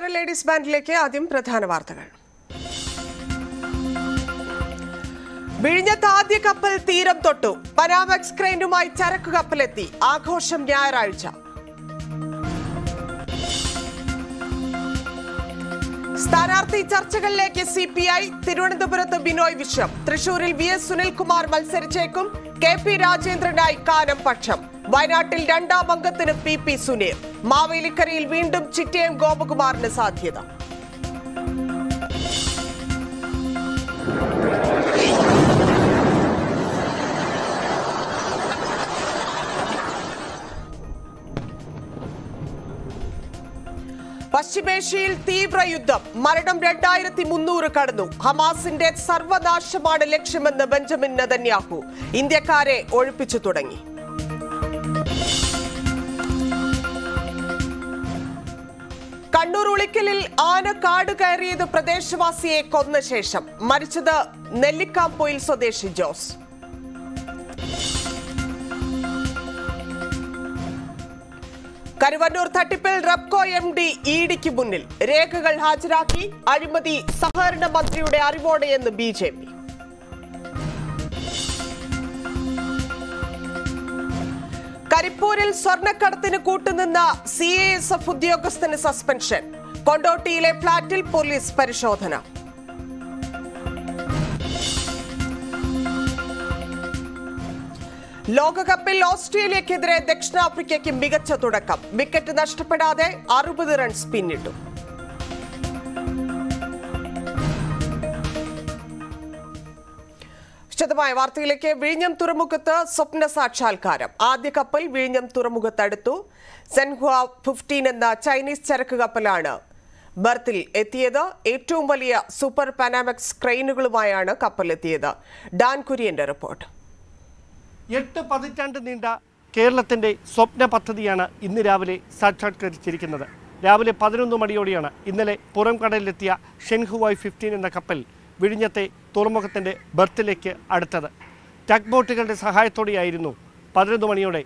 Palakkad ladies ബാൻഡിലേക്ക് ആദ്യം പ്രധാന വാർത്തകൾ വിഴിഞ്ഞത്ത് ആദ്യ കപ്പൽ തീരം തൊട്ടു പനാമെക്സ് ക്രെയിനുമായി ചരക്ക് കപ്പലെത്തി ആഘോഷം ഞായറാഴ്ച സ്ഥാനാർത്ഥി ചർച്ചകളിലേക്ക് സി പി ഐ തിരുവനന്തപുരത്ത് ബിനോയ് വിശ്വം തൃശൂരിൽ വി എസ് സുനിൽകുമാർ മത്സരിച്ചേക്കും കെ പി രാജേന്ദ്രനായി കാനം പക്ഷം വയനാട്ടിൽ രണ്ടാം അംഗത്തിന് പി പി സുനീർ മാവേലിക്കരയിൽ വീണ്ടും ചിറ്റയം ഗോപകുമാറിന് സാധ്യത പശ്ചിമേഷ്യയിൽ തീവ്ര യുദ്ധം മരണം രണ്ടായിരത്തി മുന്നൂറ് കടന്നു ഹമാസിന്റെ സർവനാശമാണ് ലക്ഷ്യമെന്ന് ബെഞ്ചമിൻ നെതന്യാഹു ഇന്ത്യക്കാരെ ഒഴിപ്പിച്ചു തുടങ്ങി കണ്ണൂർ ഉളിക്കലിൽ ആന കാട് കയറിയത് പ്രദേശവാസിയെ കൊന്ന ശേഷം മരിച്ചത് നെല്ലിക്കാംപോയിൽ സ്വദേശി ജോസ് കരുവന്നൂർ തട്ടിപ്പിൽ റെപ്കോ എം ഡി ഇഡിക്ക് മുന്നിൽ രേഖകൾ ഹാജരാക്കി അഴിമതി സഹകരണ മന്ത്രിയുടെ അറിവോടെയെന്ന് ബി ജെ പി കരിപ്പൂരിൽ സ്വർണ്ണക്കടത്തിന് കൂട്ടുനിന്ന സി എ എസ് എഫ് ഉദ്യോഗസ്ഥന് സസ്പെൻഷൻ കൊണ്ടോട്ടിയിലെ ഫ്ളാറ്റിൽ പോലീസ് പരിശോധന ലോകകപ്പിൽ ഓസ്ട്രേലിയക്കെതിരെ ദക്ഷിണാഫ്രിക്കയ്ക്ക് മികച്ച തുടക്കം വിക്കറ്റ് നഷ്ടപ്പെടാതെ അറുപത് റൺസ് പിന്നിട്ടു വിശദമായ വാർത്തയിലേക്ക് വിഴിഞ്ഞം തുറമുഖത്ത് സ്വപ്ന സാക്ഷാത്കാരം ആദ്യ കപ്പൽ വിഴിഞ്ഞം തുറമുഖത്തടുത്തു സെൻഹുവ ഫിഫ്റ്റീൻ എന്ന ചൈനീസ് ചരക്ക് കപ്പലാണ് ബർത്തിൽ എത്തിയത് ഏറ്റവും വലിയ സൂപ്പർ പാനാമിക്സ് ക്രെയിനുകളുമായാണ് കപ്പൽ എത്തിയത് ഡാൻ കുര്യന്റെ റിപ്പോർട്ട് എട്ട് പതിറ്റാണ്ട് നീണ്ട കേരളത്തിന്റെ സ്വപ്ന പദ്ധതിയാണ് ഇന്ന് രാവിലെ സാക്ഷാത്കരിച്ചിരിക്കുന്നത് രാവിലെ പതിനൊന്ന് മണിയോടെയാണ് ഇന്നലെ പുറം കടലിലെത്തിയ ഷെൻഹുവായ് ഫിഫ്റ്റീൻ എന്ന കപ്പൽ വിഴിഞ്ഞത്തെ തുറമുഖത്തിൻ്റെ ബർത്തിലേക്ക് അടുത്തത് ടഗ് ബോട്ടുകളുടെ സഹായത്തോടെയായിരുന്നു പതിനൊന്ന് മണിയോടെ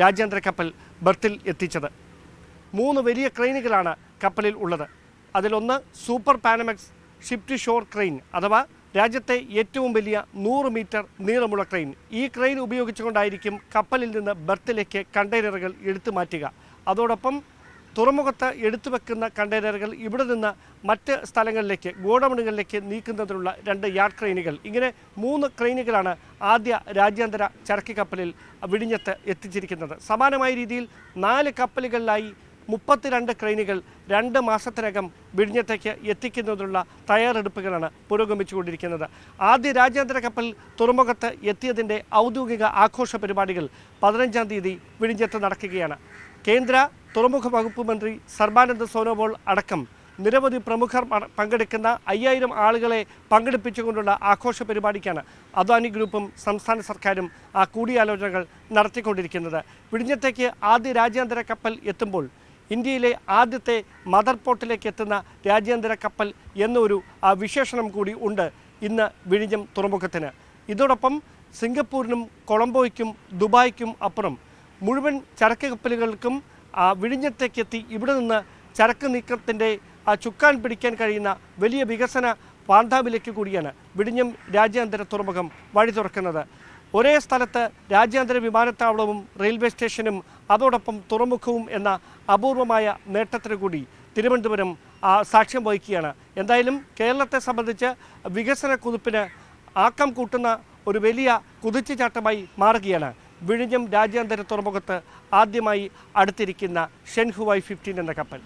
രാജ്യാന്തര കപ്പൽ ബർത്തിൽ എത്തിച്ചത് മൂന്ന് വലിയ ക്രെയിനുകളാണ് കപ്പലിൽ ഉള്ളത് അതിലൊന്ന് super Panamax ship to shore crane അഥവാ രാജ്യത്തെ ഏറ്റവും വലിയ നൂറ് മീറ്റർ നീളമുള്ള ക്രെയിൻ ഈ ക്രെയിൻ ഉപയോഗിച്ചുകൊണ്ടായിരിക്കും കപ്പലിൽ നിന്ന് ബർത്തിലേക്ക് കണ്ടെയ്നറുകൾ എടുത്തു മാറ്റുക അതോടൊപ്പം തുറമുഖത്ത് എടുത്തു വെക്കുന്ന കണ്ടെയ്നറുകൾ ഇവിടെ നിന്ന് മറ്റ് സ്ഥലങ്ങളിലേക്ക് ഗോഡൌണുകളിലേക്ക് നീക്കുന്നതിനുള്ള രണ്ട് യാർഡ് ക്രെയിനുകൾ ഇങ്ങനെ മൂന്ന് ക്രെയിനുകളാണ് ആദ്യ രാജ്യാന്തര ചരക്ക് കപ്പലിൽ വിഴിഞ്ഞത്ത് എത്തിച്ചിരിക്കുന്നത് സമാനമായ രീതിയിൽ നാല് കപ്പലുകളിലായി മുപ്പത്തിരണ്ട് ക്രെയിനുകൾ രണ്ട് മാസത്തിനകം വിഴിഞ്ഞത്തേക്ക് എത്തിക്കുന്നതിനുള്ള തയ്യാറെടുപ്പുകളാണ് പുരോഗമിച്ചുകൊണ്ടിരിക്കുന്നത് ആദ്യ രാജ്യാന്തര കപ്പൽ തുറമുഖത്ത് എത്തിയതിൻ്റെ ഔദ്യോഗിക ആഘോഷ പരിപാടികൾ പതിനഞ്ചാം തീയതി വിഴിഞ്ഞത്ത് നടക്കുകയാണ് കേന്ദ്ര തുറമുഖ വകുപ്പ് മന്ത്രി സർബാനന്ദ സോനോബോൾ അടക്കം നിരവധി പ്രമുഖർ പങ്കെടുക്കുന്ന അയ്യായിരം ആളുകളെ പങ്കെടുപ്പിച്ചുകൊണ്ടുള്ള ആഘോഷ പരിപാടിക്കാണ് അദ്വാനി ഗ്രൂപ്പും സംസ്ഥാന സർക്കാരും ആ കൂടിയാലോചനകൾ നടത്തിക്കൊണ്ടിരിക്കുന്നത് വിഴിഞ്ഞത്തേക്ക് ആദ്യ രാജ്യാന്തര കപ്പൽ എത്തുമ്പോൾ ഇന്ത്യയിലെ ആദ്യത്തെ മദർ പോർട്ടിലേക്ക് എത്തുന്ന രാജ്യാന്തര കപ്പൽ എന്നൊരു വിശേഷണം കൂടി ഉണ്ട് ഇന്ന് വിഴിഞ്ഞം തുറമുഖത്തിന് ഇതോടൊപ്പം സിംഗപ്പൂരിനും കൊളംബോയ്ക്കും ദുബായ്ക്കും അപ്പുറം മുഴുവൻ ചരക്ക് കപ്പലുകൾക്കും വിഴിഞ്ഞത്തേക്കെത്തി ഇവിടെ നിന്ന് ചരക്ക് നീക്കത്തിൻ്റെ ചുക്കാൻ പിടിക്കാൻ കഴിയുന്ന വലിയ വികസന പാന്താവിലേക്ക് കൂടിയാണ് വിഴിഞ്ഞം രാജ്യാന്തര തുറമുഖം വഴി തുറക്കുന്നത് ഒരേ സ്ഥലത്ത് രാജ്യാന്തര വിമാനത്താവളവും റെയിൽവേ സ്റ്റേഷനും അതോടൊപ്പം തുറമുഖവും എന്ന അപൂർവമായ നേട്ടത്തിന് കൂടി തിരുവനന്തപുരം സാക്ഷ്യം വഹിക്കുകയാണ് എന്തായാലും കേരളത്തെ സംബന്ധിച്ച് വികസന കുതിപ്പിന് ആക്കം കൂട്ടുന്ന ഒരു വലിയ കുതിച്ചുചാട്ടമായി മാറുകയാണ് വിഴിഞ്ഞം രാജ്യാന്തര തുറമുഖത്ത് ആദ്യമായി അടുത്തിരിക്കുന്ന ഷെൻഹുവായ് ഫിഫ്റ്റീൻ എന്ന കപ്പൽ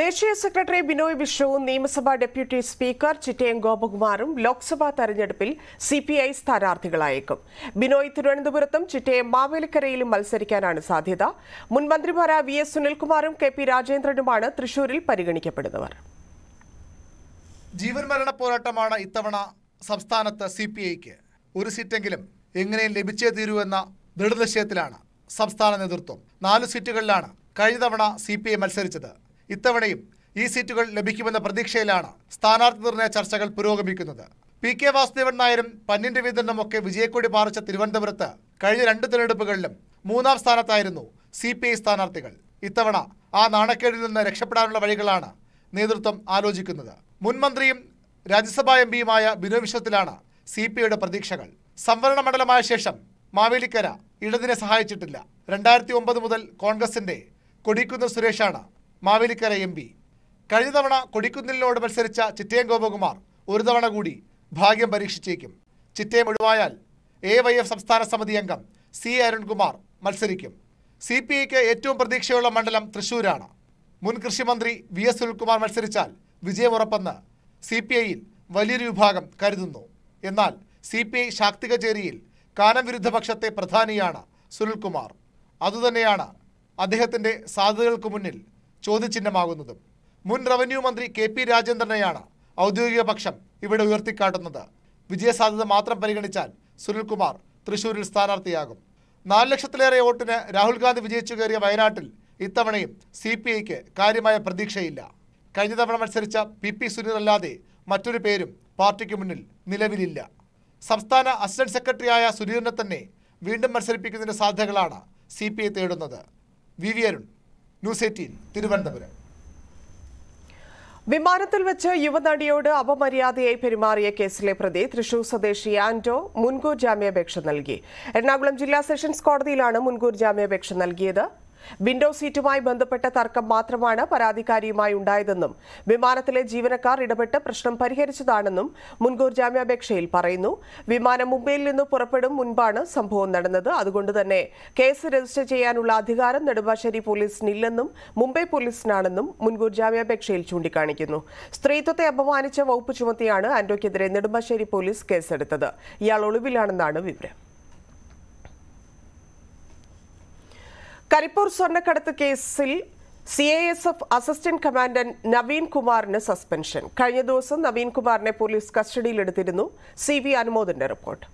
ദേശീയ സെക്രട്ടറി ബിനോയ് വിശ്വവും നിയമസഭാ ഡെപ്യൂട്ടി സ്പീക്കർ ചിറ്റയം ഗോപകുമാറും ലോക്സഭാ തെരഞ്ഞെടുപ്പിൽ സി പി ഐ സ്ഥാനാർത്ഥികളായേക്കും ബിനോയ് തിരുവനന്തപുരത്തും ചിറ്റയം മാവേലിക്കരയിലും മത്സരിക്കാനാണ് സാധ്യത മുൻ വി എസ് സുനിൽകുമാറും കെ പി രാജേന്ദ്രനുമാണ് തൃശൂരിൽ പരിഗണിക്കപ്പെടുന്നവർ ജീവൻ മരണ പോരാട്ടമാണ് ഇത്തവണ സംസ്ഥാനത്ത് സി പി ഐക്ക് ഒരു സീറ്റെങ്കിലും എങ്ങനെയും ലഭിച്ചേ തീരൂ എന്ന ദൃഢനിശ്ചയത്തിലാണ് സംസ്ഥാന നേതൃത്വം നാല് സീറ്റുകളിലാണ് കഴിഞ്ഞ തവണ സി പി ഐ മത്സരിച്ചത് ഇത്തവണയും ഈ സീറ്റുകൾ ലഭിക്കുമെന്ന പ്രതീക്ഷയിലാണ് സ്ഥാനാർത്ഥി നിർണയ ചർച്ചകൾ പുരോഗമിക്കുന്നത് പി കെ വാസുദേവൻ നായരും പന്നിൻ രവീന്ദ്രനും ഒക്കെ വിജയക്കൊടി പാറിച്ച തിരുവനന്തപുരത്ത് കഴിഞ്ഞ രണ്ട് തിരഞ്ഞെടുപ്പുകളിലും മൂന്നാം സ്ഥാനത്തായിരുന്നു സി പി ഐ സ്ഥാനാർത്ഥികൾ ഇത്തവണ ആ നാണക്കേടിൽ നിന്ന് രക്ഷപ്പെടാനുള്ള വഴികളാണ് നേതൃത്വം ആലോചിക്കുന്നത് മുൻമന്ത്രിയും രാജ്യസഭാ പിയുമായ ബിനോ വിശ്വത്തിലാണ് സി പി ഐയുടെ പ്രതീക്ഷകൾ സംവരണ മണ്ഡലമായ ശേഷം മാവേലിക്കര ഇടതിനെ സഹായിച്ചിട്ടില്ല രണ്ടായിരത്തി ഒമ്പത് മുതൽ കോൺഗ്രസിന്റെ കൊടിക്കുന്ന് സുരേഷാണ് മാവേലിക്കര എം പി കഴിഞ്ഞ തവണ കൊടിക്കുന്നിലിനോട് മത്സരിച്ച ചിറ്റയം ഗോപകുമാർ ഒരു തവണ കൂടി ഭാഗ്യം പരീക്ഷിച്ചേക്കും ചിറ്റയം ഒഴിവായാൽ എ വൈ എഫ് സംസ്ഥാന സമിതി അംഗം സി അരുൺകുമാർ മത്സരിക്കും സി പി ഐക്ക് ഏറ്റവും പ്രതീക്ഷയുള്ള മണ്ഡലം തൃശൂരാണ് മുൻ കൃഷിമന്ത്രി വി എസ് സുനിൽകുമാർ മത്സരിച്ചാൽ വിജയമുറപ്പെന്ന് സി പി ഐയിൽ വലിയൊരു വിഭാഗം കരുതുന്നു എന്നാൽ സി പി ഐ ശാക്തിക ചേരിയിൽ കാനവിരുദ്ധ പ്രധാനിയാണ് സുനിൽകുമാർ അതുതന്നെയാണ് അദ്ദേഹത്തിൻ്റെ സാധ്യതകൾക്ക് മുന്നിൽ ചോദ്യചിഹ്നമാകുന്നതും മുൻ റവന്യൂ മന്ത്രി കെ പി രാജേന്ദ്രനെയാണ് ഔദ്യോഗിക പക്ഷം ഇവിടെ ഉയർത്തിക്കാട്ടുന്നത് വിജയസാധ്യത മാത്രം പരിഗണിച്ചാൽ സുനിൽകുമാർ തൃശൂരിൽ സ്ഥാനാർത്ഥിയാകും നാല് ലക്ഷത്തിലേറെ വോട്ടിന് രാഹുൽ ഗാന്ധി വിജയിച്ചു കയറിയ വയനാട്ടിൽ ഇത്തവണയും സി പി ഐക്ക് കാര്യമായ പ്രതീക്ഷയില്ല കഴിഞ്ഞ തവണ മത്സരിച്ച പി പി സുനിൽ അല്ലാതെ മറ്റൊരു പേരും പാർട്ടിക്ക് മുന്നിൽ നിലവിലില്ല സംസ്ഥാന അസിസ്റ്റന്റ് സെക്രട്ടറിയായ സുനീറിനെ തന്നെ വീണ്ടും മത്സരിപ്പിക്കുന്നതിൻ്റെ സാധ്യതകളാണ് സി പി ഐ തേടുന്നത് V V Arun news eighteen Thiruvananthapuram വിമാനത്തിൽ വെച്ച് യുവനടിയോട് അപമര്യാദയായി പെരുമാറിയ കേസിലെ പ്രതി തൃശൂർ സ്വദേശി ആന്റോ മുൻകൂർ ജാമ്യാപേക്ഷ നൽകി എറണാകുളം ജില്ലാ സെഷൻസ് കോടതിയിലാണ് മുൻകൂർ ജാമ്യാപേക്ഷ നൽകിയത് വിൻഡോ സീറ്റുമായി ബന്ധപ്പെട്ട തർക്കം മാത്രമാണ് പരാതിക്കാരിയുമായി ഉണ്ടായതെന്നും വിമാനത്തിലെ ജീവനക്കാർ ഇടപെട്ട് പ്രശ്നം പരിഹരിച്ചതാണെന്നും മുൻകൂർ ജാമ്യാപേക്ഷയിൽ പറയുന്നു വിമാനം മുംബൈയിൽ നിന്ന് പുറപ്പെടും മുൻപാണ് സംഭവം നടന്നത് അതുകൊണ്ട് തന്നെ കേസ് രജിസ്റ്റർ ചെയ്യാനുള്ള അധികാരം നെടുമ്പാശ്ശേരി പോലീസിനില്ലെന്നും മുംബൈ പോലീസിനാണെന്നും മുൻകൂർ ജാമ്യാപേക്ഷയിൽ ചൂണ്ടിക്കാണിക്കുന്നു സ്ത്രീത്വത്തെ അപമാനിച്ച വകുപ്പ് ചുമത്തിയാണ് ആന്റോയ്ക്കെതിരെ നെടുമ്പാശ്ശേരി പോലീസ് കേസെടുത്തത് ഇയാൾ ഒളിവിലാണെന്നാണ് വിവരം കരിപ്പൂർ സ്വർണ്ണക്കടത്ത് കേസിൽ C A S F assistant commandant Naveen കുമാറിന് സസ്പെൻഷൻ കഴിഞ്ഞ ദിവസം നവീൻ കുമാറിനെ പോലീസ് കസ്റ്റഡിയിലെടുത്തിരുന്നു സി വി അനുമോദന്റെ റിപ്പോർട്ട്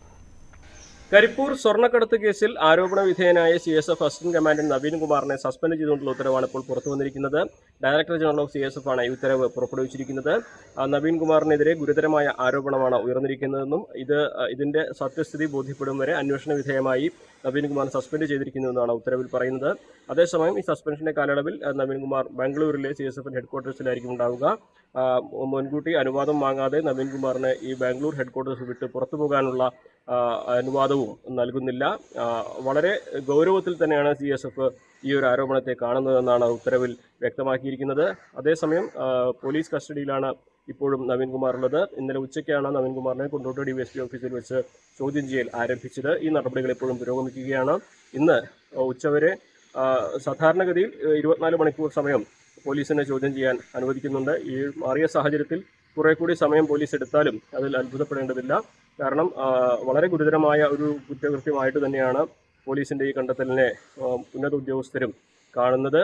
കരിപ്പൂർ സ്വർണ്ണക്കടത്ത് കേസിൽ ആരോപണ വിധേയനായ C S F assistant commandant Naveen കുമാറിനെ സസ്പെൻഡ് ചെയ്തുകൊണ്ടുള്ള ഉത്തരവാണ് ഇപ്പോൾ പുറത്തു വന്നിരിക്കുന്നത് director general of C S F ആണ് ഈ ഉത്തരവ് പുറപ്പെടുവിച്ചിരിക്കുന്നത് നവീൻ കുമാറിനെതിരെ ഗുരുതരമായ ആരോപണമാണ് ഉയർന്നിരിക്കുന്നതെന്നും ഇത് ഇതിന്റെ സത്യസ്ഥിതി ബോധ്യപ്പെടും വരെ അന്വേഷണ വിധേയമായി നവീൻ കുമാർ സസ്പെൻഡ് ചെയ്തിരിക്കുന്നതെന്നാണ് ഉത്തരവിൽ പറയുന്നത് അതേസമയം ഈ സസ്പെൻഷന്റെ കാലയളവിൽ നവീൻ കുമാർ ബാംഗ്ലൂരിലെ സി എസ് എഫിന്റെ ഹെഡ്ക്വാർട്ടേഴ്സിലായിരിക്കും ഉണ്ടാവുക മുൻകൂട്ടി അനുവാദം വാങ്ങാതെ നവീൻ കുമാറിനെ ഈ ബാംഗ്ലൂർ ഹെഡ്ക്വാർട്ടേഴ്സ് വിട്ട് പുറത്തു പോകാനുള്ള അനുവാദവും നൽകുന്നില്ല വളരെ ഗൗരവത്തിൽ തന്നെയാണ് സി എസ് എഫ് ഈ ഒരു ആരോപണത്തെ കാണുന്നതെന്നാണ് ഉത്തരവിൽ വ്യക്തമാക്കിയിരിക്കുന്നത് അതേസമയം പോലീസ് കസ്റ്റഡിയിലാണ് ഇപ്പോഴും നവീൻകുമാർ ഉള്ളത് ഇന്നലെ ഉച്ചയ്ക്കാണ് നവീൻകുമാറിനെ കൊണ്ടോട്ട് ഡി എസ് പി ഓഫീസിൽ വെച്ച് ചോദ്യം ചെയ്യൽ ആരംഭിച്ചത് ഈ നടപടികൾ ഇപ്പോഴും പുരോഗമിക്കുകയാണ് ഇന്ന് ഉച്ചവരെ സാധാരണഗതിയിൽ ഇരുപത്തിനാല് മണിക്കൂർ സമയം പോലീസിനെ ചോദ്യം ചെയ്യാൻ അനുവദിക്കുന്നുണ്ട് ഈ മാറിയ സാഹചര്യത്തിൽ കുറെ കൂടി സമയം പോലീസ് എടുത്താലും അതിൽ അത്ഭുതപ്പെടേണ്ടതില്ല കാരണം വളരെ ഗുരുതരമായ ഒരു കുറ്റകൃത്യമായിട്ട് തന്നെയാണ് പോലീസിന്റെ ഈ കണ്ടെത്തലിനെ ഉന്നത ഉദ്യോഗസ്ഥരും കാണുന്നത്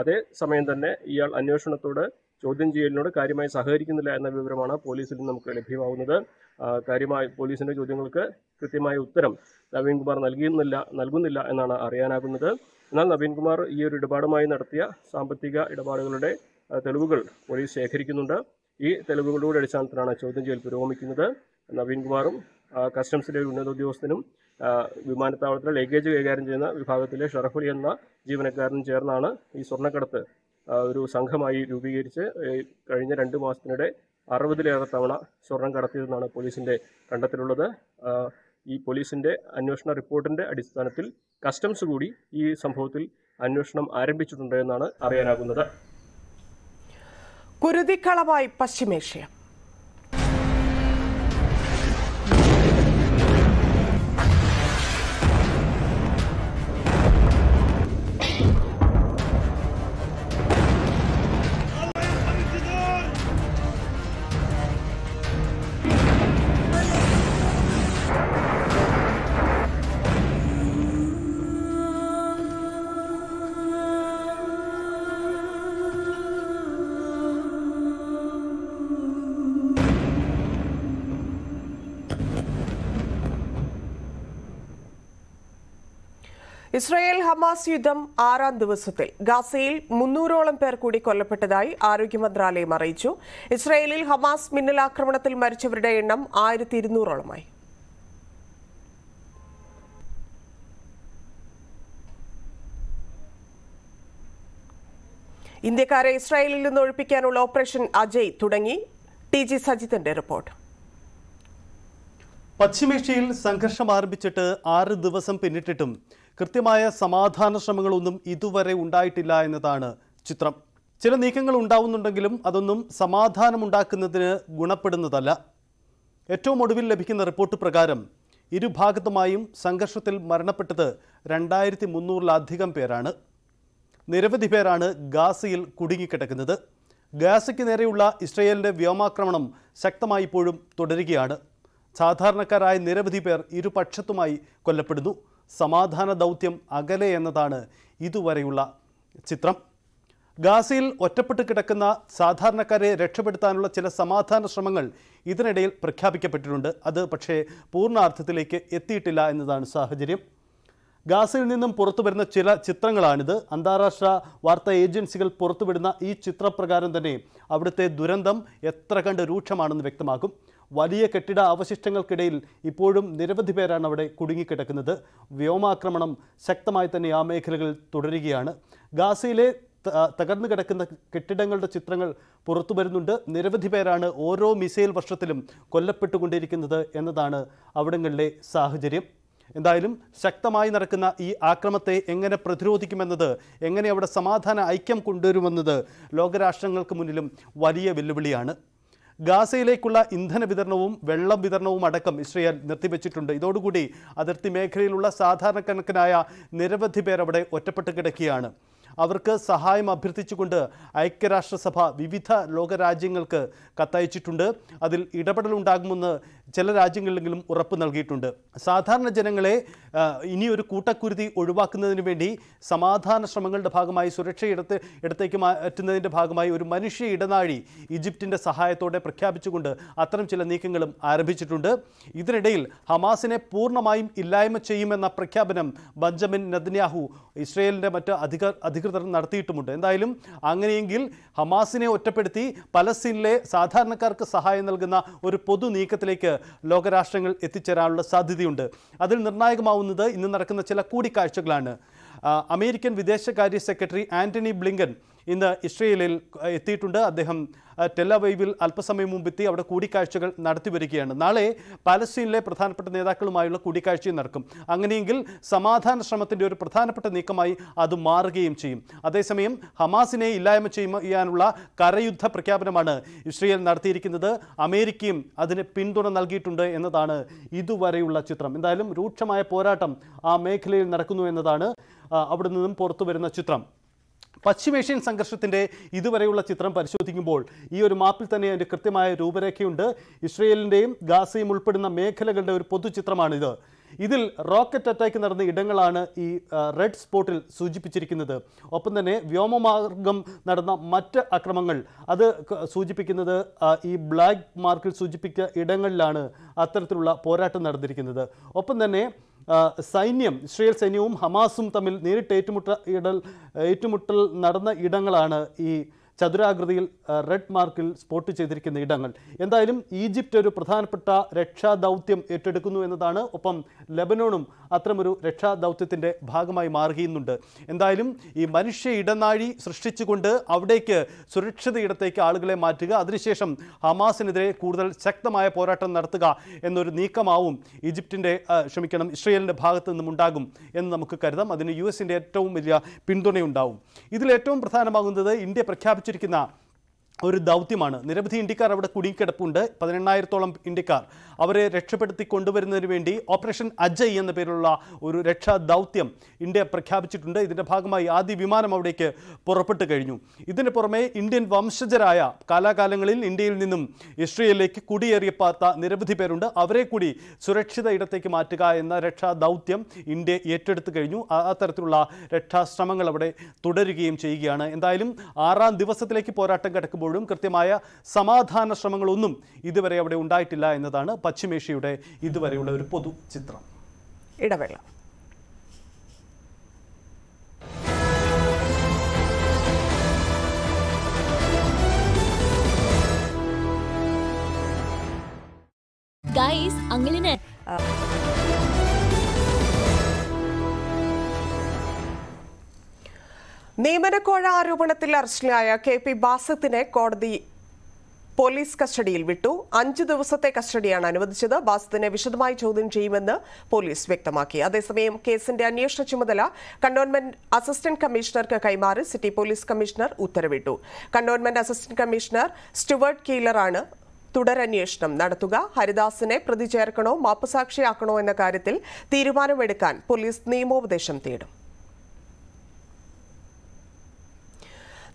അതേ സമയം തന്നെ ഇയാൾ അന്വേഷണത്തോട് ചോദ്യം ചെയ്യലിനോട് കാര്യമായി സഹകരിക്കുന്നില്ല എന്ന വിവരമാണ് പോലീസിൽ നിന്ന് നമുക്ക് ലഭ്യമാകുന്നത് കാര്യമായി പോലീസിന്റെ ചോദ്യങ്ങൾക്ക് കൃത്യമായ ഉത്തരം നവീൻ കുമാർ നൽകിയുന്നില്ല നൽകുന്നില്ല എന്നാണ് അറിയാനാകുന്നത് എന്നാൽ നവീൻ കുമാർ ഈ ഒരു ഇടപാടുമായി നടത്തിയ സാമ്പത്തിക ഇടപാടുകളുടെ തെളിവുകൾ പോലീസ് ശേഖരിക്കുന്നുണ്ട് ഈ തെളിവുകളുടെ അടിസ്ഥാനത്തിലാണ് ചോദ്യം ചെയ്യൽ പുരോഗമിക്കുന്നത് നവീൻ കുമാറും കസ്റ്റംസിലെ ഉന്നത ഉദ്യോഗസ്ഥനും വിമാനത്താവളത്തിലെ ലഗേജ് കൈകാര്യം ചെയ്യുന്ന വിഭാഗത്തിലെ ഷറഫുലി എന്ന ജീവനക്കാരനും ചേർന്നാണ് ഈ സ്വർണ്ണക്കടത്ത് ഒരു സംഘമായി രൂപീകരിച്ച് കഴിഞ്ഞ രണ്ട് മാസത്തിനിടെ അറുപതിലേറെ തവണ സ്വർണം കടത്തിയതെന്നാണ് പോലീസിൻ്റെ കണ്ടെത്തലുള്ളത് ഈ പോലീസിൻ്റെ അന്വേഷണ റിപ്പോർട്ടിൻ്റെ അടിസ്ഥാനത്തിൽ കസ്റ്റംസ് കൂടി ഈ സംഭവത്തിൽ അന്വേഷണം ആരംഭിച്ചിട്ടുണ്ട് എന്നാണ് അറിയാനാകുന്നത് കുരുതിക്കളവായി പശ്ചിമേഷ്യ ഇസ്രയേൽ ഹമാസ് യുദ്ധം ആറാം ദിവസത്തിൽ ഗാസയിൽ മുന്നൂറോളം പേർ കൂടി കൊല്ലപ്പെട്ടതായി ആരോഗ്യ മന്ത്രാലയം അറിയിച്ചു ഇസ്രയേലിൽ ഹമാസ് മിന്നലാക്രമണത്തിൽ മരിച്ചവരുടെ എണ്ണം ആയിരത്തി ഇരുന്നൂറോളമായി ഇന്ത്യക്കാരെ ഇസ്രായേലിൽ നിന്ന് ഒഴിപ്പിക്കാനുള്ള ഓപ്പറേഷൻ അജയ് തുടങ്ങി ടി ജി സജിത്തിന്റെ റിപ്പോർട്ട് പശ്ചിമേഷ്യയിൽ സംഘർഷം ആരംഭിച്ചിട്ട് ആറ് ദിവസം പിന്നിട്ടിട്ടും കൃത്യമായ സമാധാന ശ്രമങ്ങളൊന്നും ഇതുവരെ ഉണ്ടായിട്ടില്ല എന്നതാണ് ചിത്രം ചില നീക്കങ്ങൾ ഉണ്ടാവുന്നുണ്ടെങ്കിലും അതൊന്നും സമാധാനമുണ്ടാക്കുന്നതിന് ഗുണപ്പെടുന്നതല്ല ഏറ്റവും ഒടുവിൽ ലഭിക്കുന്ന റിപ്പോർട്ട് പ്രകാരം ഇരുഭാഗത്തുമായും സംഘർഷത്തിൽ മരണപ്പെട്ടത് രണ്ടായിരത്തി മുന്നൂറിലധികം പേരാണ് നിരവധി പേരാണ് ഗാസയിൽ കുടുങ്ങിക്കിടക്കുന്നത് ഗാസയ്ക്ക് നേരെയുള്ള ഇസ്രയേലിൻ്റെ വ്യോമാക്രമണം ശക്തമായി തുടരുകയാണ് സാധാരണക്കാരായ നിരവധി പേർ ഇരുപക്ഷത്തുമായി കൊല്ലപ്പെടുന്നു സമാധാന ദൗത്യം അകലെ എന്നതാണ് ഇതുവരെയുള്ള ചിത്രം ഗാസയിൽ ഒറ്റപ്പെട്ട് കിടക്കുന്ന സാധാരണക്കാരെ രക്ഷപ്പെടുത്താനുള്ള ചില സമാധാന ശ്രമങ്ങൾ ഇതിനിടയിൽ പ്രഖ്യാപിക്കപ്പെട്ടിട്ടുണ്ട് അത് പക്ഷേ പൂർണ്ണാർത്ഥത്തിലേക്ക് എത്തിയിട്ടില്ല എന്നതാണ് സാഹചര്യം ഗാസയിൽ നിന്നും പുറത്തു വരുന്ന ചില ചിത്രങ്ങളാണിത് അന്താരാഷ്ട്ര വാർത്താ ഏജൻസികൾ പുറത്തുവിടുന്ന ഈ ചിത്രപ്രകാരം തന്നെ അവിടുത്തെ ദുരന്തം എത്ര കണ്ട് രൂക്ഷമാണെന്ന് വ്യക്തമാക്കും വലിയ കെട്ടിട അവശിഷ്ടങ്ങൾക്കിടയിൽ ഇപ്പോഴും നിരവധി പേരാണ് അവിടെ കുടുങ്ങിക്കിടക്കുന്നത് വ്യോമാക്രമണം ശക്തമായി തന്നെ ആ മേഖലകളിൽ തുടരുകയാണ് ഗാസയിലെ തകർന്നു കിടക്കുന്ന കെട്ടിടങ്ങളുടെ ചിത്രങ്ങൾ പുറത്തു വരുന്നുണ്ട് നിരവധി പേരാണ് ഓരോ മിസൈൽ വർഷത്തിലും കൊല്ലപ്പെട്ടുകൊണ്ടിരിക്കുന്നത് എന്നതാണ് അവിടങ്ങളിലെ സാഹചര്യം എന്തായാലും ശക്തമായി നടക്കുന്ന ഈ ആക്രമത്തെ എങ്ങനെ പ്രതിരോധിക്കുമെന്നത് എങ്ങനെ അവിടെ സമാധാന ഐക്യം കൊണ്ടുവരുമെന്നത് ലോകരാഷ്ട്രങ്ങൾക്ക് മുന്നിലും വലിയ വെല്ലുവിളിയാണ് ഗാസയിലേക്കുള്ള ഇന്ധന വിതരണവും വെള്ളം വിതരണവും അടക്കം ഇസ്രയേൽ നിർത്തിവെച്ചിട്ടുണ്ട് ഇതോടുകൂടി അതിർത്തി മേഖലയിലുള്ള സാധാരണക്കണക്കിനായ നിരവധി പേർ അവിടെ ഒറ്റപ്പെട്ട് കിടക്കുകയാണ് അവർക്ക് സഹായം അഭ്യർത്ഥിച്ചുകൊണ്ട് ഐക്യരാഷ്ട്രസഭ വിവിധ ലോകരാജ്യങ്ങൾക്ക് കത്തയച്ചിട്ടുണ്ട് അതിൽ ഇടപെടലുണ്ടാകുമെന്ന് ചില രാജ്യങ്ങളിലെങ്കിലും ഉറപ്പ് നൽകിയിട്ടുണ്ട് സാധാരണ ജനങ്ങളെ ഇനി ഒരു കൂട്ടക്കുരുതി ഒഴിവാക്കുന്നതിന് വേണ്ടി സമാധാന ശ്രമങ്ങളുടെ ഭാഗമായി സുരക്ഷ ഇടത്ത് ഇടത്തേക്ക് മാറ്റുന്നതിൻ്റെ ഭാഗമായി ഒരു മനുഷ്യ ഇടനാഴി ഈജിപ്തിൻ്റെ സഹായത്തോടെ പ്രഖ്യാപിച്ചുകൊണ്ട് അത്തരം ചില നീക്കങ്ങളും ആരംഭിച്ചിട്ടുണ്ട് ഇതിനിടയിൽ ഹമാസിനെ പൂർണ്ണമായും ഇല്ലായ്മ ചെയ്യുമെന്ന പ്രഖ്യാപനം ബഞ്ചമിൻ നദ്ന്യാഹു ഇസ്രയേലിൻ്റെ മറ്റ് അധിക അധികൃതർ നടത്തിയിട്ടുമുണ്ട് എന്തായാലും അങ്ങനെയെങ്കിൽ ഹമാസിനെ ഒറ്റപ്പെടുത്തി പലസ്തീനിലെ സാധാരണക്കാർക്ക് സഹായം നൽകുന്ന ഒരു പൊതു നീക്കത്തിലേക്ക് ലോകരാഷ്ട്രങ്ങൾ എത്തിച്ചേരാനുള്ള സാധ്യതയുണ്ട് അതിൽ നിർണായകമാവുന്നത് ഇന്ന് നടക്കുന്ന ചില കൂടിക്കാഴ്ചകളാണ് അമേരിക്കൻ വിദേശകാര്യ സെക്രട്ടറി ആന്റണി ബ്ലിങ്കൻ ഇന്ന് ഇസ്രയേലിൽ എത്തിയിട്ടുണ്ട് അദ്ദേഹം ടെല്ലവൈവിൽ അല്പസമയം മുമ്പെത്തി അവിടെ കൂടിക്കാഴ്ചകൾ നടത്തി വരികയാണ് നാളെ പാലസ്തീനിലെ പ്രധാനപ്പെട്ട നേതാക്കളുമായുള്ള കൂടിക്കാഴ്ചയും നടക്കും അങ്ങനെയെങ്കിൽ സമാധാന ശ്രമത്തിൻ്റെ ഒരു പ്രധാനപ്പെട്ട നീക്കമായി അത് മാറുകയും ചെയ്യും അതേസമയം ഹമാസിനെ ഇല്ലായ്മ ചെയ്യാനുള്ള കരയുദ്ധ പ്രഖ്യാപനമാണ് ഇസ്രയേൽ നടത്തിയിരിക്കുന്നത് അമേരിക്കയും അതിന് പിന്തുണ നൽകിയിട്ടുണ്ട് എന്നതാണ് ഇതുവരെയുള്ള ചിത്രം എന്തായാലും രൂക്ഷമായ പോരാട്ടം ആ മേഖലയിൽ നടക്കുന്നു എന്നതാണ് അവിടെ നിന്നും പുറത്തു വരുന്ന ചിത്രം പശ്ചിമേഷ്യൻ സംഘർഷത്തിൻ്റെ ഇതുവരെയുള്ള ചിത്രം പരിശോധിക്കുമ്പോൾ ഈ ഒരു മാപ്പിൽ തന്നെ അതിൻ്റെ കൃത്യമായ രൂപരേഖയുണ്ട് ഇസ്രയേലിൻ്റെയും ഗാസയും ഉൾപ്പെടുന്ന മേഖലകളുടെ ഒരു പൊതുചിത്രമാണിത് ഇതിൽ റോക്കറ്റ് അറ്റാക്ക് നടന്ന ഇടങ്ങളാണ് ഈ റെഡ് സ്പോട്ടിൽ സൂചിപ്പിച്ചിരിക്കുന്നത് ഒപ്പം തന്നെ വ്യോമമാർഗം നടന്ന മറ്റ് അക്രമങ്ങൾ അത് സൂചിപ്പിക്കുന്നത് ഈ ബ്ലാക്ക് മാർക്കിൽ സൂചിപ്പിച്ച ഇടങ്ങളിലാണ് അത്തരത്തിലുള്ള പോരാട്ടം നടന്നിരിക്കുന്നത് ഒപ്പം തന്നെ സൈന്യം ഇസ്രയേൽ സൈന്യവും ഹമാസും തമ്മിൽ നേരിട്ട് ഏറ്റുമുട്ട ഇടൽ ഏറ്റുമുട്ടൽ നടന്ന ഇടങ്ങളാണ് ഈ ചതുരാകൃതിയിൽ റെഡ് മാർക്കിൽ സ്പോട്ട് ചെയ്തിരിക്കുന്ന ഇടങ്ങൾ എന്തായാലും ഈജിപ്റ്റ് ഒരു പ്രധാനപ്പെട്ട രക്ഷാ ദൗത്യം ഏറ്റെടുക്കുന്നു എന്നതാണ് ഒപ്പം ലബനോണും അത്തരമൊരു രക്ഷാ ദൗത്യത്തിൻ്റെ ഭാഗമായി മാറുകയുന്നുണ്ട് എന്തായാലും ഈ മനുഷ്യ ഇടനാഴി സൃഷ്ടിച്ചുകൊണ്ട് അവിടേക്ക് സുരക്ഷിത ഇടത്തേക്ക് ആളുകളെ മാറ്റുക അതിനുശേഷം ഹമാസിനെതിരെ കൂടുതൽ ശക്തമായ പോരാട്ടം നടത്തുക എന്നൊരു നീക്കമാവും ഈജിപ്തിൻ്റെ ക്ഷമിക്കണം ഇസ്രയേലിൻ്റെ ഭാഗത്ത് നിന്നും ഉണ്ടാകും എന്ന് നമുക്ക് കരുതാം അതിന് യു എസിൻ്റെ ഏറ്റവും വലിയ പിന്തുണയുണ്ടാവും ഇതിൽ ഏറ്റവും പ്രധാനമാകുന്നത് ഇന്ത്യ പ്രഖ്യാപിച്ച ഏൽപ്പിച്ചിരിക്കുന്ന ഒരു ദൗത്യമാണ് നിരവധി ഇന്ത്യക്കാർ അവിടെ കുടിക്കിടപ്പുണ്ട് പതിനെണ്ണായിരത്തോളം ഇന്ത്യക്കാർ അവരെ രക്ഷപ്പെടുത്തി കൊണ്ടുവരുന്നതിന് വേണ്ടി ഓപ്പറേഷൻ അജയ് എന്ന പേരിലുള്ള ഒരു രക്ഷാ ദൗത്യം ഇന്ത്യ പ്രഖ്യാപിച്ചിട്ടുണ്ട് ഇതിൻ്റെ ഭാഗമായി ആദ്യ വിമാനം അവിടേക്ക് പുറപ്പെട്ടു കഴിഞ്ഞു ഇതിന് പുറമെ ഇന്ത്യൻ വംശജരായ കാലാകാലങ്ങളിൽ ഇന്ത്യയിൽ നിന്നും ഇസ്രയേലിലേക്ക് കുടിയേറിയപ്പാത്ത നിരവധി പേരുണ്ട് അവരെ കൂടി സുരക്ഷിത ഇടത്തേക്ക് മാറ്റുക എന്ന രക്ഷാ ദൗത്യം ഇന്ത്യ ഏറ്റെടുത്ത് കഴിഞ്ഞു ആ തരത്തിലുള്ള രക്ഷാശ്രമങ്ങൾ അവിടെ തുടരുകയും ചെയ്യുകയാണ് എന്തായാലും ആറാം ദിവസത്തിലേക്ക് പോരാട്ടം കിടക്കുമ്പോഴും കൃത്യമായ സമാധാന ശ്രമങ്ങളൊന്നും ഇതുവരെ അവിടെ ഉണ്ടായിട്ടില്ല എന്നതാണ് പശ്ചിമേഷ്യയുടെ ഇതുവരെയുള്ള ഒരു പൊതു ചിത്രം ഇടവേള നിയമനക്കോഴ ആരോപണത്തിൽ അറസ്റ്റിലായ കെ പി ബാസത്തിനെ കോടതി പോലീസ് കസ്റ്റഡിയിൽ വിട്ടു അഞ്ച് ദിവസത്തെ കസ്റ്റഡിയാണ് അനുവദിച്ചത് ബാസിദിനെ വിശദമായി ചോദ്യം ചെയ്യുമെന്ന് പോലീസ് വ്യക്തമാക്കി അതേസമയം കേസിന്റെ അന്വേഷണ ചുമതല കണ്ടോൺമെന്റ് അസിസ്റ്റന്റ് കമ്മീഷണർക്ക് കൈമാറി സിറ്റി പോലീസ് കമ്മീഷണർ ഉത്തരവിട്ടു കണ്ടോൺമെന്റ് അസിസ്റ്റന്റ് കമ്മീഷണർ സ്റ്റുവർട്ട് കീലറാണ് തുടരന്വേഷണം നടത്തുക ഹരിദാസിനെ പ്രതി ചേർക്കണോ മാപ്പുസാക്ഷിയാക്കണോ എന്ന കാര്യത്തിൽ തീരുമാനമെടുക്കാൻ പോലീസ് നിയമോപദേശം തേടും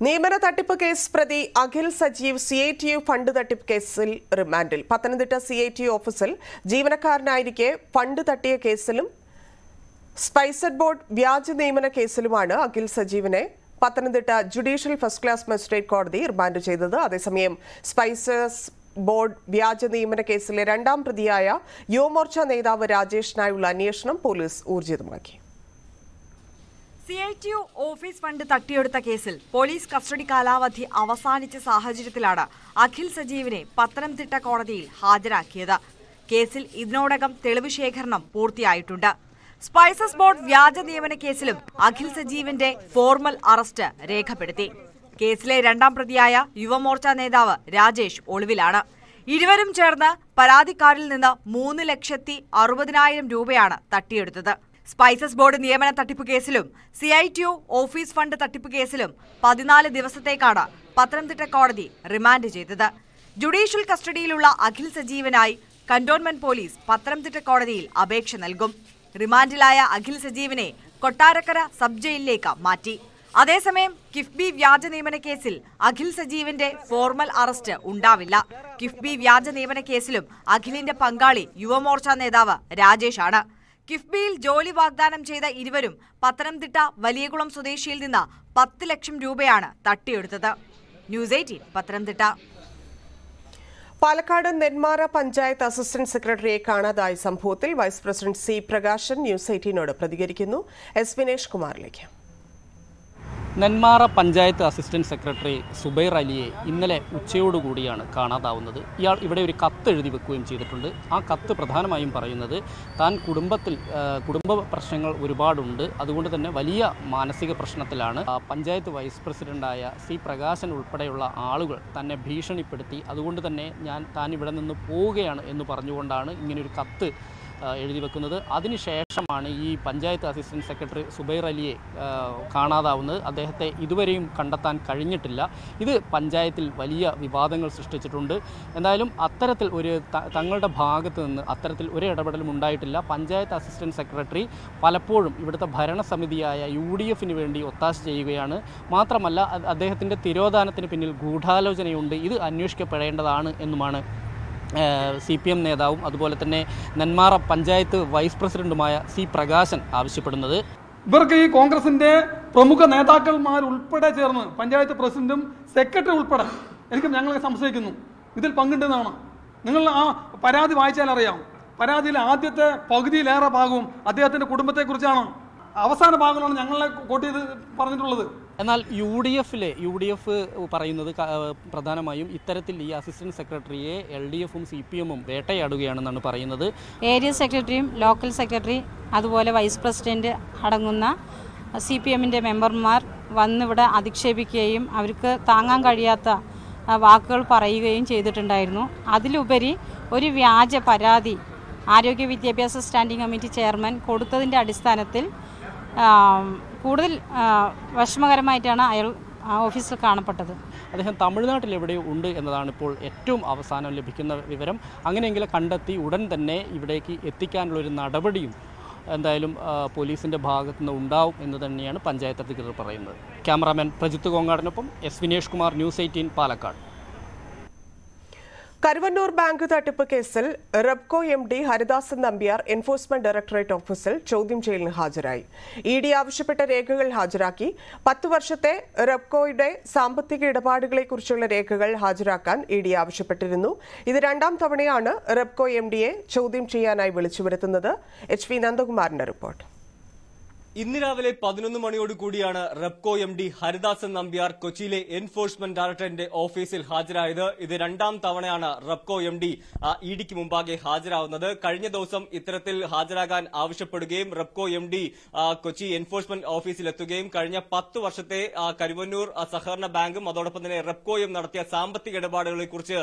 നിയമന തട്ടിപ്പ് കേസ് പ്രതി Akhil Sajeev C I T U fund തട്ടിപ്പ് കേസിൽ റിമാൻഡിൽ Pathanamthitta C I T U ഓഫീസിൽ ജീവനക്കാരനായിരിക്കെ ഫണ്ട് തട്ടിയ കേസിലും സ്പൈസഡ് ബോർഡ് വ്യാജ നിയമന കേസിലുമാണ് അഖിൽ സജീവിനെ Pathanamthitta judicial first class magistrate കോടതി റിമാൻഡ് ചെയ്തത് അതേസമയം സ്പൈസസ് ബോർഡ് വ്യാജ നിയമന കേസിലെ രണ്ടാം പ്രതിയായ യുവമോർച്ച നേതാവ് രാജേഷിനായുള്ള അന്വേഷണം പോലീസ് ഊർജിതമാക്കി C I T U office fund തട്ടിയെടുത്ത കേസിൽ പോലീസ് കസ്റ്റഡി കാലാവധി അവസാനിച്ച സാഹചര്യത്തിലാണ് അഖിൽ സജീവിനെ പത്തനംതിട്ട കോടതിയിൽ ഹാജരാക്കിയത് കേസിൽ ഇതിനോടകം തെളിവ് ശേഖരണം പൂർത്തിയായിട്ടുണ്ട് സ്പൈസസ് ബോർഡ് വ്യാജ നിയമന കേസിലും അഖിൽ സജീവിന്റെ ഫോർമൽ അറസ്റ്റ് രേഖപ്പെടുത്തി കേസിലെ രണ്ടാം പ്രതിയായ യുവമോർച്ച നേതാവ് രാജേഷ് ഒളിവിലാണ് ഇരുവരും ചേർന്ന് പരാതിക്കാരിൽ നിന്ന് മൂന്ന് ലക്ഷത്തി അറുപതിനായിരം രൂപയാണ് തട്ടിയെടുത്തത് സ്പൈസസ് ബോർഡ് നിയമന തട്ടിപ്പ് കേസിലും C I T office fund തട്ടിപ്പ് കേസിലും പതിനാല് ദിവസത്തേക്കാണ് പത്തനംതിട്ട കോടതി റിമാൻഡ് ചെയ്തത് ജുഡീഷ്യൽ കസ്റ്റഡിയിലുള്ള അഖിൽ സജീവനായി കന്റോൺമെന്റ് പോലീസ് പത്തനംതിട്ട കോടതിയിൽ അപേക്ഷ നൽകും റിമാൻഡിലായ അഖിൽ സജീവിനെ കൊട്ടാരക്കര സബ് ജയിലിലേക്ക് മാറ്റി അതേസമയം കിഫ്ബി വ്യാജ നിയമന കേസിൽ അഖിൽ സജീവിന്റെ ഫോർമൽ അറസ്റ്റ് ഉണ്ടാവില്ല കിഫ്ബി വ്യാജ നിയമന കേസിലും അഖിലിന്റെ പങ്കാളി യുവമോർച്ച നേതാവ് രാജേഷാണ് കിഫ്ബിയിൽ ജോലി വാഗ്ദാനം ചെയ്ത ഇരുവരും പത്തനംതിട്ട വലിയകുളം സ്വദേശിയിൽ നിന്ന് പത്ത് ലക്ഷം രൂപയാണ് തട്ടിയെടുത്തത് news eighteen Pathanamthitta Palakkad Nenmara panchayat assistant സെക്രട്ടറിയെ കാണാതായ സംഭവത്തിൽ vice president C Prakashan news എയ്റ്റീനോട് പ്രതികരിക്കുന്നു എസ് വിനേഷ് കുമാറിലേക്ക് നെന്മാറ പഞ്ചായത്ത് അസിസ്റ്റന്റ് സെക്രട്ടറി സുബൈർ അലിയെ ഇന്നലെ ഉച്ചയോടുകൂടിയാണ് കാണാതാവുന്നത് ഇയാൾ ഇവിടെ ഒരു കത്ത് എഴുതി വെക്കുകയും ചെയ്തിട്ടുണ്ട് ആ കത്ത് പ്രധാനമായും പറയുന്നത് താൻ കുടുംബത്തിൽ കുടുംബ പ്രശ്നങ്ങൾ ഒരുപാടുണ്ട് അതുകൊണ്ട് തന്നെ വലിയ മാനസിക പ്രശ്നത്തിലാണ് പഞ്ചായത്ത് വൈസ് പ്രസിഡന്റായ സി പ്രകാശൻ ഉൾപ്പെടെയുള്ള ആളുകൾ തന്നെ ഭീഷണിപ്പെടുത്തി അതുകൊണ്ട് തന്നെ ഞാൻ താൻ ഇവിടെ നിന്ന് പോവുകയാണ് എന്ന് പറഞ്ഞുകൊണ്ടാണ് ഒരു കത്ത് എഴുതി വെക്കുന്നത് അതിനുശേഷമാണ് ഈ പഞ്ചായത്ത് അസിസ്റ്റൻറ്റ് സെക്രട്ടറി സുബൈർ അലിയെ കാണാതാവുന്നത് അദ്ദേഹത്തെ ഇതുവരെയും കണ്ടെത്താൻ കഴിഞ്ഞിട്ടില്ല ഇത് പഞ്ചായത്തിൽ വലിയ വിവാദങ്ങൾ സൃഷ്ടിച്ചിട്ടുണ്ട് എന്തായാലും അത്തരത്തിൽ ഒരു തങ്ങളുടെ ഭാഗത്ത് നിന്ന് അത്തരത്തിൽ ഒരു ഇടപെടലും ഉണ്ടായിട്ടില്ല പഞ്ചായത്ത് അസിസ്റ്റൻറ്റ് സെക്രട്ടറി പലപ്പോഴും ഇവിടുത്തെ ഭരണസമിതിയായ യു ഡി എഫിന് വേണ്ടി ഒത്താശ ചെയ്യുകയാണ് മാത്രമല്ല അദ്ദേഹത്തിൻ്റെ തിരോധാനത്തിന് പിന്നിൽ ഗൂഢാലോചനയുണ്ട് ഇത് അന്വേഷിക്കപ്പെടേണ്ടതാണ് എന്നുമാണ് സി പി എം നേതാവും അതുപോലെ തന്നെ നെന്മാറ പഞ്ചായത്ത് വൈസ് പ്രസിഡന്റുമായ സി പ്രകാശൻ ആവശ്യപ്പെടുന്നത് ഇവർക്ക് ഈ കോൺഗ്രസിന്റെ പ്രമുഖ നേതാക്കന്മാർ ഉൾപ്പെടെ ചേർന്ന് പഞ്ചായത്ത് പ്രസിഡന്റും സെക്രട്ടറി ഉൾപ്പെടെ എനിക്ക് ഞങ്ങളെ സംശയിക്കുന്നു ഇതിൽ പങ്കുണ്ടെന്നാണ് നിങ്ങൾ ആ പരാതി വായിച്ചാൽ അറിയാം പരാതിയിലെ ആദ്യത്തെ പകുതിയിലേറെ ഭാഗവും അദ്ദേഹത്തിന്റെ കുറിച്ചാണ് അവസാന ഭാഗമാണ് ഞങ്ങളെ കോട്ട് പറഞ്ഞിട്ടുള്ളത് എന്നാൽ യു ഡി എഫിലെ യു ഡി എഫ് പറയുന്നത് പ്രധാനമായും ഇത്തരത്തിൽ ഈ അസിസ്റ്റന്റ് സെക്രട്ടറിയെ എൽ ഡി എഫും സി പി എമ്മും വേട്ടയാടുകയാണെന്നാണ് പറയുന്നത് ഏരിയ സെക്രട്ടറിയും ലോക്കൽ സെക്രട്ടറി അതുപോലെ വൈസ് പ്രസിഡന്റ് അടങ്ങുന്ന സി പി എമ്മിൻ്റെ മെമ്പർമാർ വന്നിവിടെ അധിക്ഷേപിക്കുകയും അവർക്ക് താങ്ങാൻ കഴിയാത്ത വാക്കുകൾ പറയുകയും ചെയ്തിട്ടുണ്ടായിരുന്നു അതിലുപരി ഒരു വ്യാജ പരാതി ആരോഗ്യ വിദ്യാഭ്യാസ സ്റ്റാൻഡിംഗ് കമ്മിറ്റി ചെയർമാൻ കൊടുത്തതിൻ്റെ അടിസ്ഥാനത്തിൽ കൂടുതൽ വിഷമകരമായിട്ടാണ് അയാൾ ഓഫീസിൽ കാണപ്പെട്ടത് അദ്ദേഹം തമിഴ്നാട്ടിൽ എവിടെ ഉണ്ട് എന്നതാണ് ഇപ്പോൾ ഏറ്റവും അവസാനം ലഭിക്കുന്ന വിവരം അങ്ങനെയെങ്കിലും കണ്ടെത്തി ഉടൻ തന്നെ ഇവിടേക്ക് എത്തിക്കാനുള്ള ഒരു നടപടിയും എന്തായാലും പോലീസിൻ്റെ ഭാഗത്തു നിന്ന് ഉണ്ടാവും എന്ന് തന്നെയാണ് പഞ്ചായത്ത് അധികൃതർ പറയുന്നത് ക്യാമറാമാൻ പ്രജിത്ത് കോങ്ങാടിനൊപ്പം S Vinesh Kumar news eighteen Palakkad Karuvannur bank തട്ടിപ്പ് കേസിൽ Repco M D Haridasan Nambiar enforcement directorate ഓഫീസിൽ ചോദ്യം ചെയ്യലിന് ഹാജരായി ഇ ഡി ആവശ്യപ്പെട്ട രേഖകൾ ഹാജരാക്കി പത്ത് വർഷത്തെ റെബ്കോയുടെ സാമ്പത്തിക ഇടപാടുകളെക്കുറിച്ചുള്ള രേഖകൾ ഹാജരാക്കാൻ ഇ ഡി ആവശ്യപ്പെട്ടിരുന്നു ഇത് രണ്ടാം തവണയാണ് റെബ്കോ എം ഡിയെ ചോദ്യം ചെയ്യാനായി വിളിച്ചു വരുത്തുന്നത് എച്ച് വി നന്ദകുമാറിന്റെ റിപ്പോർട്ട് ഇന്ന് രാവിലെ പതിനൊന്ന് മണിയോടുകൂടിയാണ് Repco M D Haridasan Nambiar കൊച്ചിയിലെ എൻഫോഴ്സ്മെന്റ് ഡയറക്ടറിന്റെ ഓഫീസിൽ ഹാജരായത് ഇത് രണ്ടാം തവണയാണ് റെപ്കോ എം ഡി ഇഡിക്ക് മുമ്പാകെ ഹാജരാവുന്നത് കഴിഞ്ഞ ദിവസം ഇത്തരത്തിൽ ഹാജരാകാൻ ആവശ്യപ്പെടുകയും Repco M D Kochi enforcement ഓഫീസിലെത്തുകയും കഴിഞ്ഞ പത്ത് വർഷത്തെ കരുവന്നൂർ സഹകരണ ബാങ്കും അതോടൊപ്പം തന്നെ റെപ്കോയും നടത്തിയ സാമ്പത്തിക ഇടപാടുകളെക്കുറിച്ച്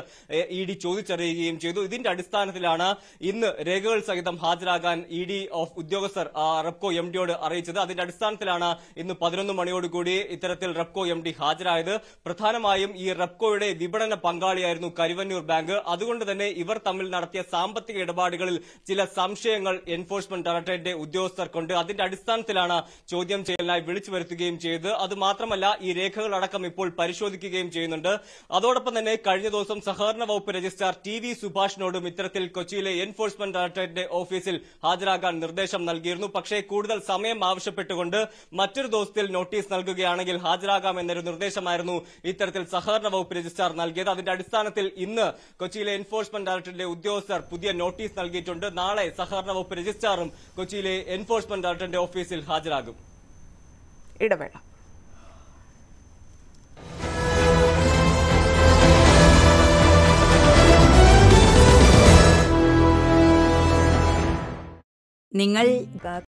ഇ ഡി ചോദിച്ചറിയുകയും ചെയ്തു ഇതിന്റെ അടിസ്ഥാനത്തിലാണ് ഇന്ന് രേഖകൾ സഹിതം ഹാജരാകാൻ ഇ ഡി ഉദ്യോഗസ്ഥർ റെപ്കോ എം ഡിയോട് അറിയിച്ചത് അറിയിച്ചത് അതിന്റെ അടിസ്ഥാനത്തിലാണ് ഇന്ന് പതിനൊന്ന് മണിയോടുകൂടി ഇത്തരത്തിൽ റെപ്കോ എം ഡി ഹാജരായത് പ്രധാനമായും ഈ റെപ്കോയുടെ വിപണന പങ്കാളിയായിരുന്നു കരുവന്നൂർ ബാങ്ക് അതുകൊണ്ട് തന്നെ ഇവർ തമ്മിൽ നടത്തിയ സാമ്പത്തിക ഇടപാടുകളിൽ ചില സംശയങ്ങൾ എൻഫോഴ്സ്മെന്റ് ഡയറക്ടറേറ്റിന്റെ ഉദ്യോഗസ്ഥർക്കുണ്ട് അതിന്റെ അടിസ്ഥാനത്തിലാണ് ചോദ്യം ചെയ്യലിനായി വിളിച്ചു വരുത്തുകയും ചെയ്തത് അതുമാത്രമല്ല ഈ രേഖകളടക്കം ഇപ്പോൾ പരിശോധിക്കുകയും ചെയ്യുന്നുണ്ട് അതോടൊപ്പം തന്നെ കഴിഞ്ഞ ദിവസം സഹകരണ വകുപ്പ് രജിസ്ട്രാർ ടി വി സുഭാഷിനോടും ഇത്തരത്തിൽ കൊച്ചിയിലെ എൻഫോഴ്സ്മെന്റ് ഡയറക്ടറേറ്റിന്റെ ഓഫീസിൽ ഹാജരാകാൻ നിർദ്ദേശം നൽകിയിരുന്നു പക്ഷേ കൂടുതൽ സമയം ആവശ്യപ്പെട്ടുകൊണ്ട് മറ്റൊരു ദിവസത്തിൽ നോട്ടീസ് നൽകുകയാണെങ്കിൽ ഹാജരാകാം എന്നൊരു നിർദ്ദേശമായിരുന്നു ഇത്തരത്തിൽ സഹകരണ വകുപ്പ് രജിസ്ട്രാർ നൽകിയത് അതിന്റെ അടിസ്ഥാനത്തിൽ ഇന്ന് കൊച്ചിയിലെ എൻഫോഴ്സ്മെന്റ് ഡയറക്ടറിന്റെ ഉദ്യോഗസ്ഥർ പുതിയ നോട്ടീസ് നൽകിയിട്ടുണ്ട് നാളെ സഹകരണ വകുപ്പ് രജിസ്ട്രാറും കൊച്ചിയിലെ എൻഫോഴ്സ്മെന്റ് ഡയറക്ടറിന്റെ ഓഫീസിൽ ഹാജരാകും ഇടവേള നിങ്ങൾ